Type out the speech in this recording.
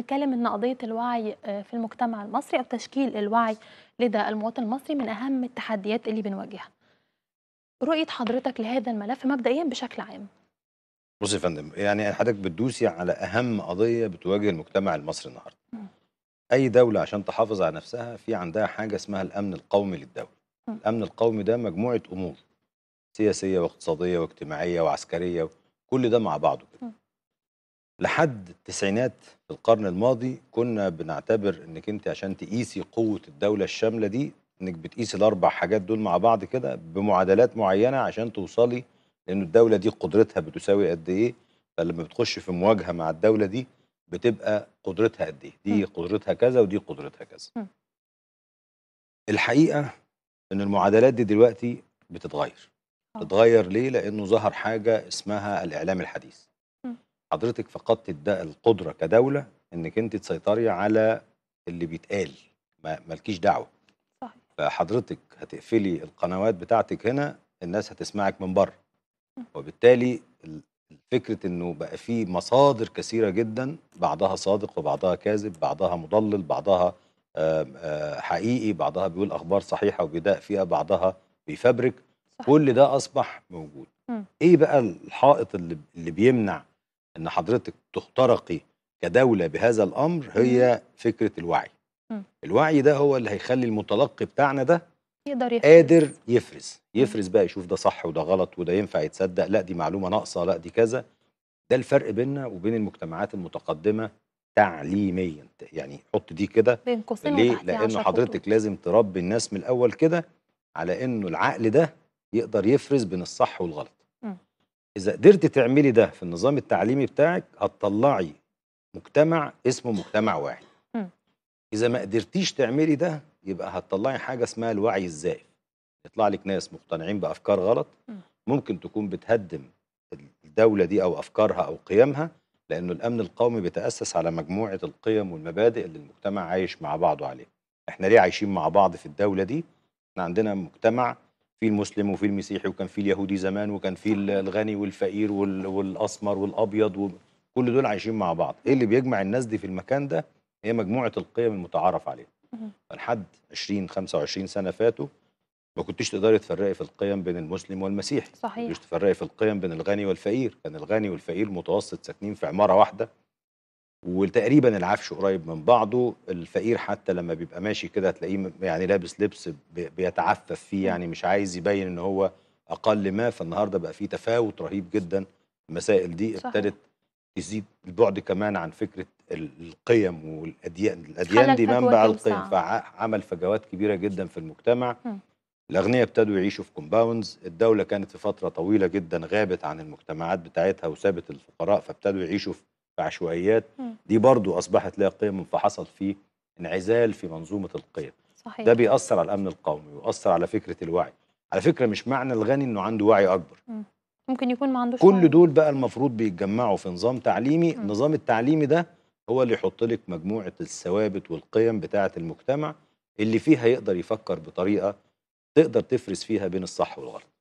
نتكلم ان قضيه الوعي آه، في المجتمع المصري او تشكيل الوعي لدى المواطن المصري من اهم التحديات اللي بنواجهها. رؤيه حضرتك لهذا الملف مبدئيا بشكل عام. بص يا فندم يعني حضرتك بتدوسي على اهم قضيه بتواجه المجتمع المصري النهارده. اي دوله عشان تحافظ على نفسها في عندها حاجه اسمها الامن القومي للدوله. م. الامن القومي ده مجموعه امور سياسيه واقتصاديه واجتماعيه وعسكريه كل ده مع بعضه كده. لحد التسعينات في القرن الماضي كنا بنعتبر انك انت عشان تقيسي قوه الدوله الشامله دي انك بتقيسي الاربع حاجات دول مع بعض كده بمعادلات معينه عشان توصلي لان الدوله دي قدرتها بتساوي قد ايه فلما بتخش في مواجهه مع الدوله دي بتبقى قدرتها قد ايه دي قدرتها كذا ودي قدرتها كذا الحقيقه ان المعادلات دي دلوقتي بتتغير آه. بتتغير ليه لانه ظهر حاجه اسمها الاعلام الحديث حضرتك فقدت القدره كدوله انك انت تسيطري على اللي بيتقال ما مالكيش دعوه صحيح فحضرتك هتقفلي القنوات بتاعتك هنا الناس هتسمعك من بره وبالتالي فكره انه بقى في مصادر كثيره جدا بعضها صادق وبعضها كاذب بعضها مضلل بعضها حقيقي بعضها بيقول اخبار صحيحه وبيدق فيها بعضها بيفبرك صح. كل ده اصبح موجود م. ايه بقى الحائط اللي بيمنع ان حضرتك تخترقي كدوله بهذا الامر هي فكره الوعي م. الوعي ده هو اللي هيخلي المتلقي بتاعنا ده يقدر يفرز. قادر يفرز يفرز بقى يشوف ده صح وده غلط وده ينفع يتصدق لا دي معلومه ناقصه لا دي كذا ده الفرق بيننا وبين المجتمعات المتقدمه تعليميا يعني حط دي كده بين قوسين ليه لان حضرتك خطوط. لازم تربي الناس من الاول كده على انه العقل ده يقدر يفرز بين الصح والغلط اذا قدرت تعملي ده في النظام التعليمي بتاعك هتطلعي مجتمع اسمه مجتمع واعي اذا ما قدرتيش تعملي ده يبقى هتطلعي حاجه اسمها الوعي الزائف يطلع لك ناس مقتنعين بافكار غلط ممكن تكون بتهدم الدوله دي او افكارها او قيمها لانه الامن القومي بيتاسس على مجموعه القيم والمبادئ اللي المجتمع عايش مع بعضه عليه احنا ليه عايشين مع بعض في الدوله دي احنا عندنا مجتمع في المسلم وفي المسيحي وكان في اليهودي زمان وكان في الغني والفقير والاسمر والابيض كل دول عايشين مع بعض ايه اللي بيجمع الناس دي في المكان ده هي مجموعه القيم المتعارف عليها لحد 20 25 سنه فاتوا ما كنتش تقدري تفرقي في القيم بين المسلم والمسيحي صحيح مش تفرقي في القيم بين الغني والفقير كان الغني والفقير متوسط ساكنين في عماره واحده وتقريبا العفش قريب من بعضه الفقير حتى لما بيبقى ماشي كده هتلاقيه يعني لابس لبس بيتعفف فيه يعني مش عايز يبين ان هو اقل ما فالنهارده بقى في تفاوت رهيب جدا المسائل دي صحيح. ابتدت تزيد البعد كمان عن فكره القيم والاديان الاديان دي منبع القيم فعمل فجوات كبيره جدا في المجتمع م. الاغنياء ابتدوا يعيشوا في كومباوندز الدوله كانت في فتره طويله جدا غابت عن المجتمعات بتاعتها وسابت الفقراء فابتدوا يعيشوا في في عشوائيات دي برضو أصبحت لها قيم فحصل في انعزال في منظومة القيم صحيح. ده بيأثر على الأمن القومي ويأثر على فكرة الوعي على فكرة مش معنى الغني أنه عنده وعي أكبر ممكن يكون ما عندوش كل دول بقى المفروض بيتجمعوا في نظام تعليمي م. النظام التعليمي ده هو اللي يحط لك مجموعة الثوابت والقيم بتاعة المجتمع اللي فيها يقدر يفكر بطريقة تقدر تفرز فيها بين الصح والغلط